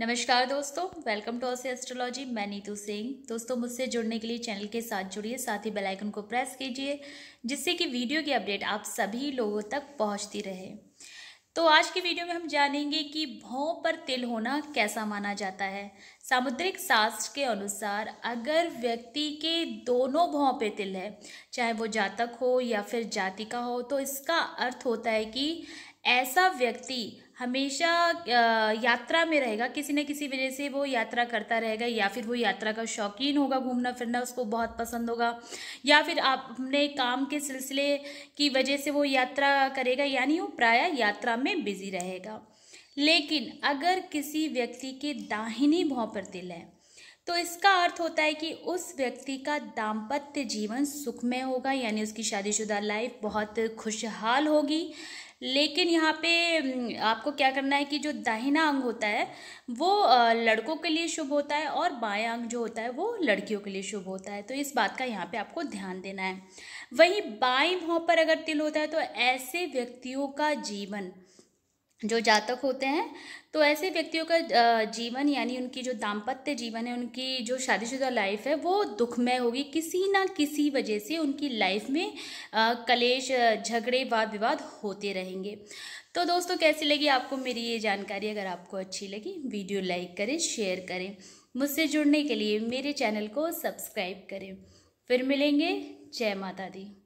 नमस्कार दोस्तों welcome to असे एस्ट्रोलॉजी मैं नीतू सिंह दोस्तों मुझसे जुड़ने के लिए चैनल के साथ जुड़िए साथ ही बेल आइकन को प्रेस कीजिए जिससे कि वीडियो की अपडेट आप सभी लोगों तक पहुंचती रहे तो आज की वीडियो में हम जानेंगे कि भौं पर तिल होना कैसा माना जाता है सामुद्रिक शास्त्र के अनुसार अगर व्यक्ति के दोनों भौं पे तिल है चाहे वो जातक हो या फिर जाति का हो तो इसका अर्थ होता है कि ऐसा व्यक्ति हमेशा यात्रा में रहेगा किसी न किसी वजह से वो यात्रा करता रहेगा या फिर वो यात्रा का शौकीन होगा घूमना फिरना उसको बहुत पसंद होगा या फिर आप अपने काम के सिलसिले की वजह से वो यात्रा करेगा यानी वो प्राय यात्रा में बिजी रहेगा लेकिन अगर किसी व्यक्ति के दाहिनी भाव पर दिल है तो इसका अर्थ होता है कि उस व्यक्ति का दाम्पत्य जीवन सुखमय होगा यानी उसकी शादीशुदा लाइफ बहुत खुशहाल होगी लेकिन यहाँ पे आपको क्या करना है कि जो दाहिना अंग होता है वो लड़कों के लिए शुभ होता है और बाएं अंग जो होता है वो लड़कियों के लिए शुभ होता है तो इस बात का यहाँ पे आपको ध्यान देना है वहीं बाई भाव पर अगर तिल होता है तो ऐसे व्यक्तियों का जीवन जो जातक होते हैं तो ऐसे व्यक्तियों का जीवन यानी उनकी जो दाम्पत्य जीवन है उनकी जो शादीशुदा लाइफ है वो दुखमय होगी किसी ना किसी वजह से उनकी लाइफ में कलेश झगड़े वाद विवाद होते रहेंगे तो दोस्तों कैसी लगी आपको मेरी ये जानकारी अगर आपको अच्छी लगी वीडियो लाइक करें शेयर करें मुझसे जुड़ने के लिए मेरे चैनल को सब्सक्राइब करें फिर मिलेंगे जय माता दी